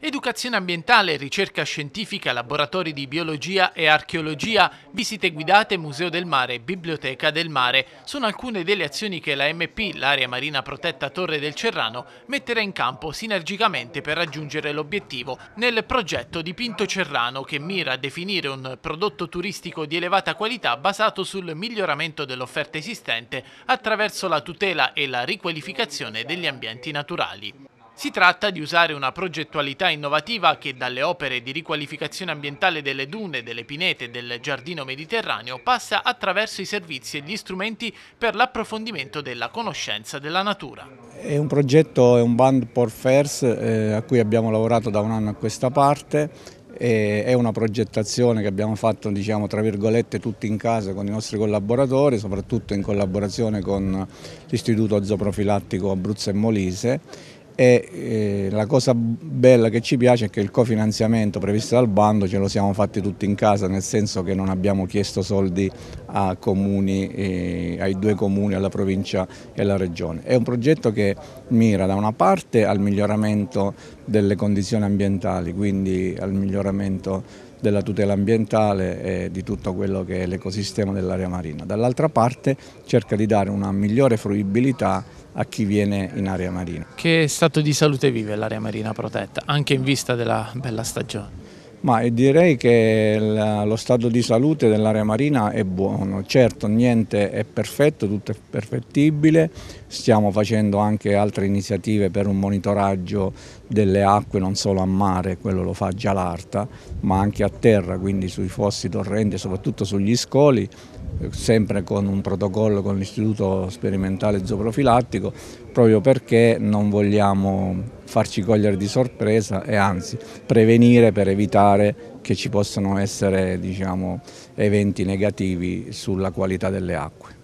Educazione ambientale, ricerca scientifica, laboratori di biologia e archeologia, visite guidate, museo del mare, biblioteca del mare sono alcune delle azioni che la MP, l'area marina protetta Torre del Cerrano, metterà in campo sinergicamente per raggiungere l'obiettivo nel progetto di Pinto Cerrano che mira a definire un prodotto turistico di elevata qualità basato sul miglioramento dell'offerta esistente attraverso la tutela e la riqualificazione degli ambienti naturali. Si tratta di usare una progettualità innovativa che dalle opere di riqualificazione ambientale delle dune, delle pinete e del giardino mediterraneo passa attraverso i servizi e gli strumenti per l'approfondimento della conoscenza della natura. È un progetto, è un band por fairs eh, a cui abbiamo lavorato da un anno a questa parte è una progettazione che abbiamo fatto diciamo, tra virgolette tutti in casa con i nostri collaboratori, soprattutto in collaborazione con l'Istituto Zooprofilattico Abruzzo e Molise e eh, la cosa bella che ci piace è che il cofinanziamento previsto dal bando ce lo siamo fatti tutti in casa, nel senso che non abbiamo chiesto soldi comuni, eh, ai due comuni, alla provincia e alla regione. È un progetto che mira da una parte al miglioramento delle condizioni ambientali, quindi al miglioramento della tutela ambientale e di tutto quello che è l'ecosistema dell'area marina. Dall'altra parte cerca di dare una migliore fruibilità a chi viene in area marina. Che stato di salute vive l'area marina protetta, anche in vista della bella stagione? Ma direi che lo stato di salute dell'area marina è buono, certo niente è perfetto, tutto è perfettibile, stiamo facendo anche altre iniziative per un monitoraggio delle acque non solo a mare, quello lo fa già l'ARTA, ma anche a terra, quindi sui fossi torrenti, soprattutto sugli scoli sempre con un protocollo con l'Istituto Sperimentale Zooprofilattico, proprio perché non vogliamo farci cogliere di sorpresa e anzi prevenire per evitare che ci possano essere diciamo, eventi negativi sulla qualità delle acque.